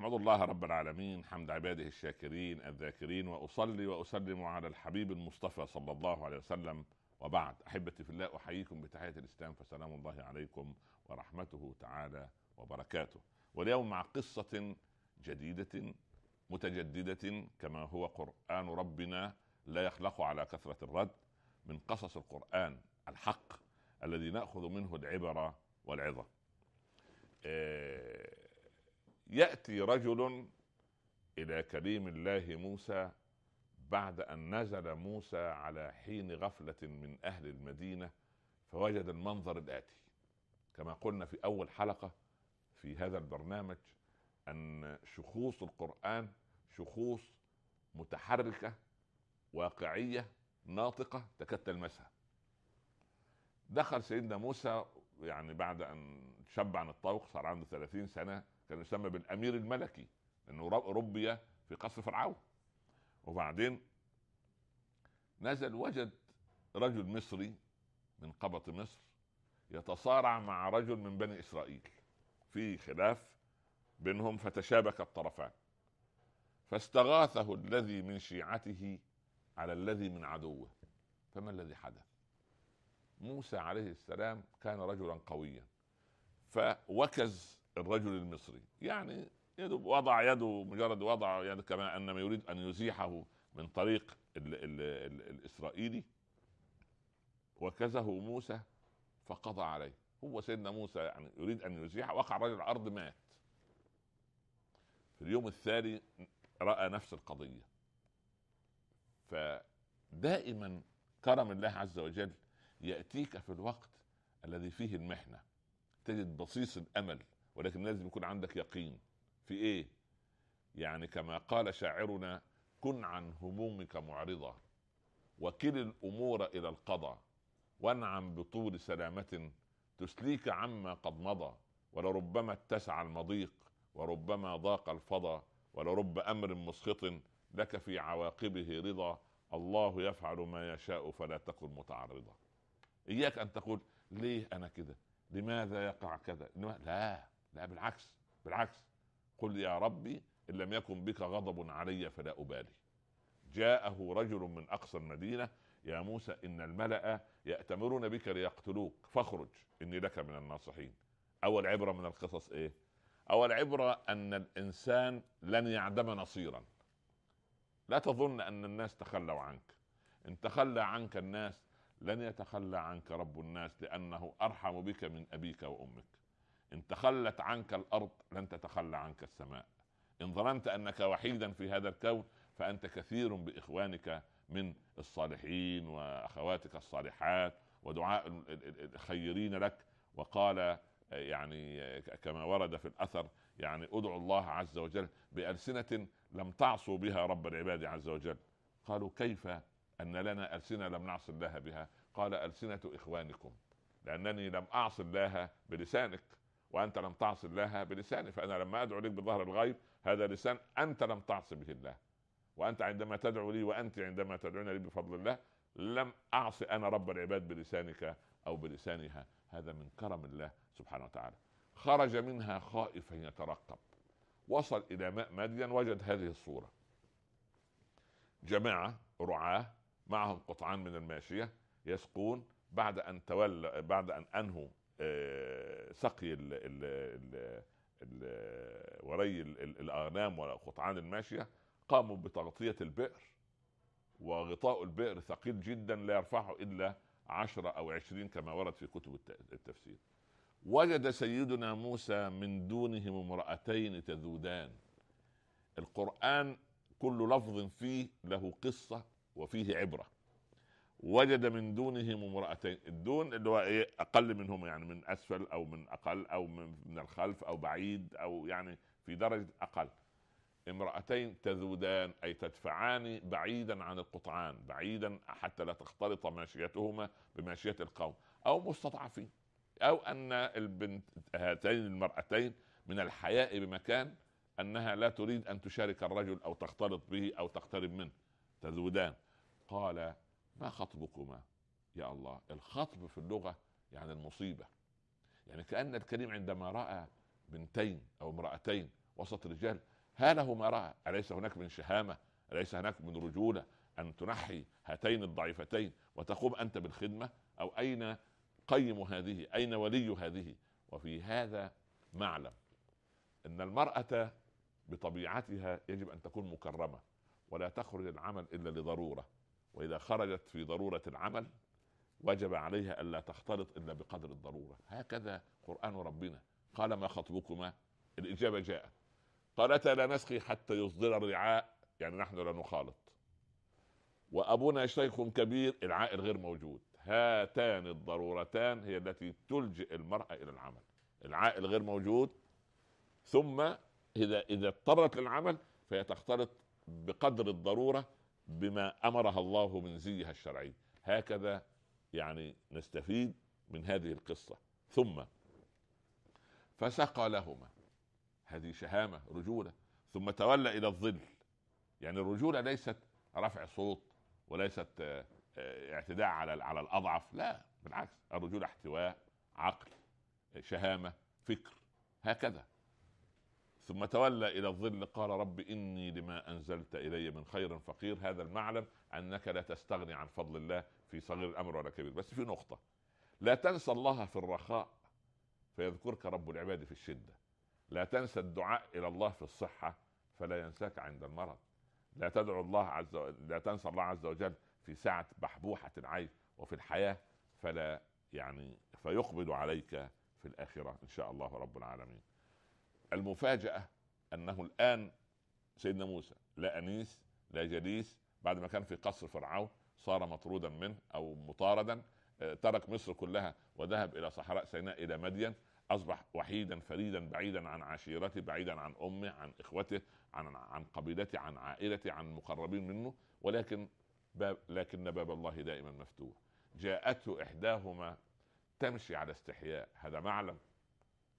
احمد الله رب العالمين حمد عباده الشاكرين الذاكرين واصلي واسلم على الحبيب المصطفى صلى الله عليه وسلم وبعد احبتي في الله احييكم بتحيه الاسلام فسلام الله عليكم ورحمته تعالى وبركاته واليوم مع قصه جديده متجدده كما هو قران ربنا لا يخلق على كثره الرد من قصص القران الحق الذي ناخذ منه العبره والعظه إيه ياتي رجل الى كريم الله موسى بعد ان نزل موسى على حين غفله من اهل المدينه فوجد المنظر الاتي كما قلنا في اول حلقه في هذا البرنامج ان شخوص القران شخوص متحركه واقعيه ناطقه تكاد تلمسها دخل سيدنا موسى يعني بعد ان شب عن الطوق صار عنده 30 سنه كان يسمى بالامير الملكي لانه ربي في قصر فرعون وبعدين نزل وجد رجل مصري من قبط مصر يتصارع مع رجل من بني اسرائيل في خلاف بينهم فتشابك الطرفان فاستغاثه الذي من شيعته على الذي من عدوه فما الذي حدث موسى عليه السلام كان رجلا قويا فوكز الرجل المصري يعني يدوب وضع يده مجرد وضع يده كما انما يريد ان يزيحه من طريق الـ الـ الـ الاسرائيلي وكزه موسى فقضى عليه هو سيدنا موسى يعني يريد ان يزيحه وقع الرجل على الارض مات في اليوم الثاني راى نفس القضيه فدائما كرم الله عز وجل ياتيك في الوقت الذي فيه المحنه تجد بصيص الامل ولكن لازم يكون عندك يقين في ايه يعني كما قال شاعرنا كن عن همومك معرضة وكل الأمور إلى القضاء وانعم بطول سلامة تسليك عما قد مضى ولربما اتسع المضيق وربما ضاق الفضا ولرب أمر مسخط لك في عواقبه رضا الله يفعل ما يشاء فلا تكن متعرضة إياك أن تقول ليه أنا كده لماذا يقع كذا لا لا بالعكس بالعكس قل يا ربي ان لم يكن بك غضب علي فلا ابالي جاءه رجل من اقصى المدينه يا موسى ان الملا ياتمرون بك ليقتلوك فاخرج اني لك من الناصحين اول عبره من القصص ايه اول عبره ان الانسان لن يعدم نصيرا لا تظن ان الناس تخلوا عنك ان تخلى عنك الناس لن يتخلى عنك رب الناس لانه ارحم بك من ابيك وامك إن تخلت عنك الأرض لن تتخلى عنك السماء إن ظننت أنك وحيدا في هذا الكون فأنت كثير بإخوانك من الصالحين وأخواتك الصالحات ودعاء الخيرين لك وقال يعني كما ورد في الأثر يعني ادعوا الله عز وجل بألسنة لم تعصوا بها رب العباد عز وجل قالوا كيف أن لنا ألسنة لم نعص الله بها قال ألسنة إخوانكم لأنني لم أعص الله بلسانك وانت لم تعص الله بلساني فانا لما ادعو لك بظهر الغيب هذا لسان انت لم تعص به الله وانت عندما تدعو لي وانت عندما تدعون لي بفضل الله لم اعص انا رب العباد بلسانك او بلسانها هذا من كرم الله سبحانه وتعالى خرج منها خائفا يترقب وصل الى ماء مدين وجد هذه الصوره جماعه رعاه معهم قطعان من الماشيه يسقون بعد ان تولى بعد ان انهوا سقي ال ال ال ال وري ال الاغنام وقطعان الماشيه قاموا بتغطيه البئر وغطاء البئر ثقيل جدا لا يرفعه الا عشرة او عشرين كما ورد في كتب التفسير وجد سيدنا موسى من دونهم امرأتين تذودان القرآن كل لفظ فيه له قصة وفيه عبرة وجد من دونهم امرأتين الدون اللي هو ايه اقل منهم يعني من اسفل او من اقل او من, من الخلف او بعيد او يعني في درجه اقل امرأتين تذودان أي تدفعان بعيدا عن القطعان بعيدا حتى لا تختلط ماشيتهما بماشية القوم أو مستضعفين أو أن البنت هاتين المرأتين من الحياء بمكان أنها لا تريد أن تشارك الرجل أو تختلط به أو تقترب منه تذودان قال ما خطبكما يا الله الخطب في اللغه يعني المصيبه يعني كان الكريم عندما راى بنتين او امراتين وسط رجال هاله ما راى اليس هناك من شهامه اليس هناك من رجوله ان تنحي هاتين الضعيفتين وتقوم انت بالخدمه او اين قيم هذه اين ولي هذه وفي هذا معلم ان المراه بطبيعتها يجب ان تكون مكرمه ولا تخرج العمل الا لضروره واذا خرجت في ضروره العمل وجب عليها الا تختلط الا بقدر الضروره هكذا قران ربنا قال ما خطبكما الاجابه جاءت قالتا لا نسقي حتى يصدر الرعاء يعني نحن لا نخالط وابونا شيخ كبير العائل غير موجود هاتان الضرورتان هي التي تلجئ المراه الى العمل العائل غير موجود ثم اذا اذا اضطرت للعمل فهي تختلط بقدر الضروره بما امرها الله من زيها الشرعي هكذا يعني نستفيد من هذه القصه ثم فسقى لهما هذه شهامه رجوله ثم تولى الى الظل يعني الرجوله ليست رفع صوت وليست آه، آه، اعتداء على على الاضعف لا بالعكس الرجوله احتواء عقل آه، شهامه فكر هكذا ثم تولى الى الظل قال رب اني لما انزلت الي من خير فقير هذا المعلم انك لا تستغني عن فضل الله في صغير الامر ولا كبير بس في نقطه لا تنسى الله في الرخاء فيذكرك رب العباد في الشده لا تنسى الدعاء الى الله في الصحه فلا ينساك عند المرض لا تدعو الله عز و... لا تنسى الله عز وجل في سعه بحبوحه العيش وفي الحياه فلا يعني فيقبل عليك في الاخره ان شاء الله رب العالمين المفاجاه انه الان سيدنا موسى لا انيس لا جليس بعد ما كان في قصر فرعون صار مطرودا منه او مطاردا آه، ترك مصر كلها وذهب الى صحراء سيناء الى مدين اصبح وحيدا فريدا بعيدا عن عشيرته بعيدا عن امه عن اخوته عن عن قبيلته عن عائلته عن مقربين منه ولكن باب لكن باب الله دائما مفتوح جاءته احداهما تمشي على استحياء هذا معلم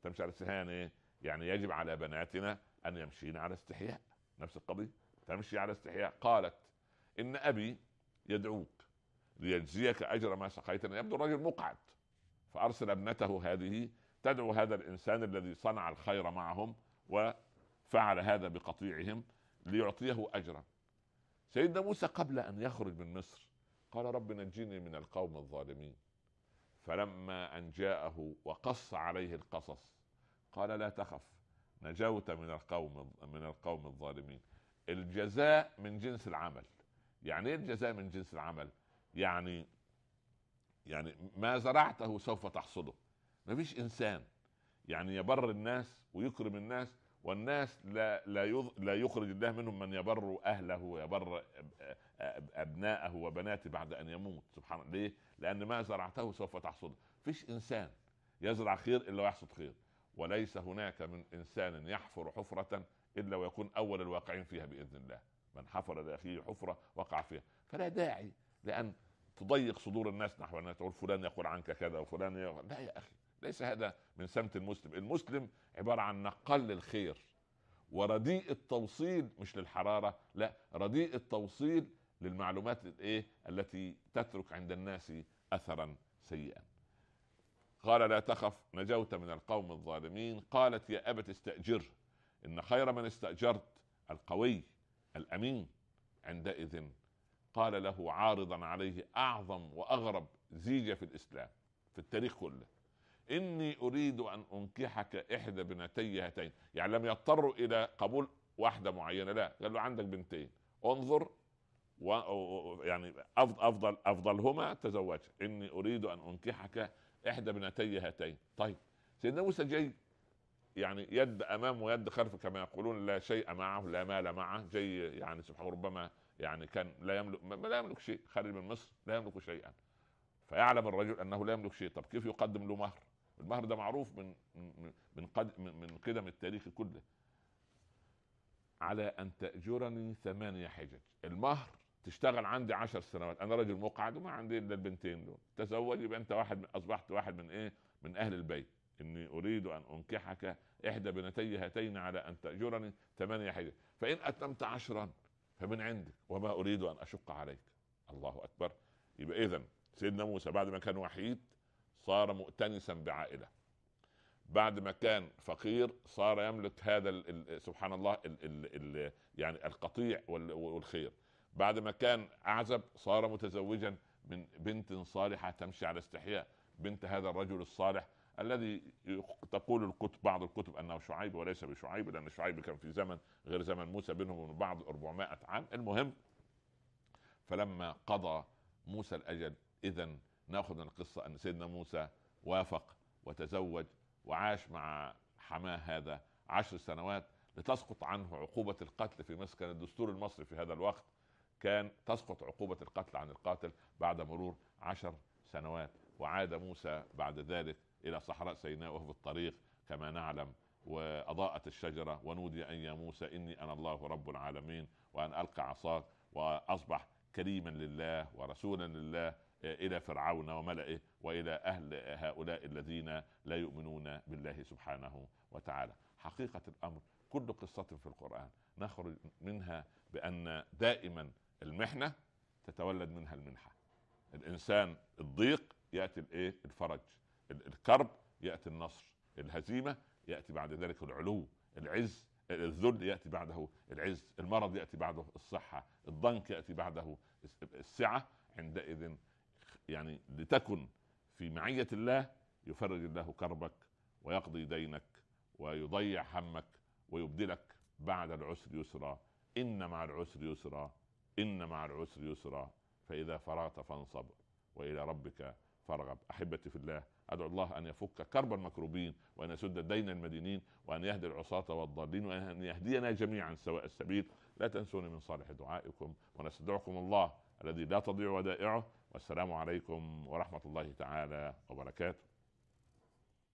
تمشي على استحياء يعني ايه يعني يجب على بناتنا ان يمشين على استحياء نفس القضيه تمشي على استحياء قالت ان ابي يدعوك ليجزيك اجر ما سقيتنا يبدو الرجل مقعد فارسل ابنته هذه تدعو هذا الانسان الذي صنع الخير معهم وفعل هذا بقطيعهم ليعطيه اجرا سيدنا موسى قبل ان يخرج من مصر قال رب نجني من القوم الظالمين فلما ان جاءه وقص عليه القصص قال لا تخف نجوت من القوم من القوم الظالمين الجزاء من جنس العمل يعني ايه الجزاء من جنس العمل يعني يعني ما زرعته سوف تحصده ما فيش انسان يعني يبر الناس ويكرم الناس والناس لا لا لا يخرج الله منهم من يبر اهله ويبر ابنائه وبناته بعد ان يموت سبحان ليه؟ لان ما زرعته سوف تحصده، فيش انسان يزرع خير الا ويحصد خير، وليس هناك من انسان يحفر حفره الا ويكون اول الواقعين فيها باذن الله من حفر لاخيه حفره وقع فيها فلا داعي لان تضيق صدور الناس نحو الناس تقول فلان يقول عنك كذا وفلان يقول لا يا اخي ليس هذا من سمت المسلم المسلم عباره عن نقل الخير ورديء التوصيل مش للحراره لا رديء التوصيل للمعلومات الايه التي تترك عند الناس اثرا سيئا قال لا تخف نجوت من القوم الظالمين قالت يا أبت استأجر إن خير من استأجرت القوي الأمين عندئذ قال له عارضا عليه أعظم وأغرب زيجة في الإسلام في التاريخ كله إني أريد أن أنكحك إحدى بنتي هاتين يعني لم يضطروا إلى قبول واحدة معينة لا قال له عندك بنتين انظر و يعني أفضل أفضل أفضلهما تزوجها إني أريد أن أنكحك احدى بنتي هاتين طيب سيدنا موسى جاي يعني يد امام ويد خلف كما يقولون لا شيء معه لا مال معه جاي يعني سبحان ربما يعني كان لا يملك لا يملك شيء خارج من مصر لا يملك شيئا فيعلم الرجل انه لا يملك شيء طب كيف يقدم له مهر المهر ده معروف من من قد من قدم التاريخ كله على ان تاجرني ثمانيه حجج المهر تشتغل عندي عشر سنوات انا رجل مقعد وما عندي الا البنتين دول تزوج يبقى انت واحد من اصبحت واحد من ايه من اهل البيت اني اريد ان انكحك احدى بنتي هاتين على ان تاجرني ثمانية حجج فان اتممت عشرا فمن عندك وما اريد ان اشق عليك الله اكبر يبقى اذا سيدنا موسى بعد ما كان وحيد صار مؤتنسا بعائله بعد ما كان فقير صار يملك هذا الـ سبحان الله الـ الـ يعني القطيع والخير بعد ما كان اعزب صار متزوجا من بنت صالحه تمشي على استحياء بنت هذا الرجل الصالح الذي تقول الكتب بعض الكتب انه شعيب وليس بشعيب لان شعيب كان في زمن غير زمن موسى بينهم من بعض 400 عام المهم فلما قضى موسى الاجل اذا ناخذ من القصه ان سيدنا موسى وافق وتزوج وعاش مع حماه هذا عشر سنوات لتسقط عنه عقوبه القتل في مصر كان الدستور المصري في هذا الوقت كان تسقط عقوبة القتل عن القاتل بعد مرور عشر سنوات وعاد موسى بعد ذلك إلى صحراء سيناء وهو في الطريق كما نعلم وأضاءت الشجرة ونودي أن يا موسى إني أنا الله رب العالمين وأن ألقى عصاك وأصبح كريما لله ورسولا لله إلى فرعون وملئه وإلى أهل هؤلاء الذين لا يؤمنون بالله سبحانه وتعالى حقيقة الأمر كل قصة في القرآن نخرج منها بأن دائما المحنه تتولد منها المنحه الانسان الضيق ياتي الايه الفرج الكرب ياتي النصر الهزيمه ياتي بعد ذلك العلو العز الذل ياتي بعده العز المرض ياتي بعده الصحه الضنك ياتي بعده السعه عندئذ يعني لتكن في معيه الله يفرج الله كربك ويقضي دينك ويضيع همك ويبدلك بعد العسر يسرا ان مع العسر يسرا إن مع العسر يسرا فإذا فرغت فانصب وإلى ربك فارغب أحبتي في الله أدعو الله أن يفك كرب المكروبين وأن يسد دين المدينين وأن يهدي العصاة والضالين وأن يهدينا جميعا سواء السبيل لا تنسوني من صالح دعائكم ونستدعكم الله الذي لا تضيع ودائعه والسلام عليكم ورحمة الله تعالى وبركاته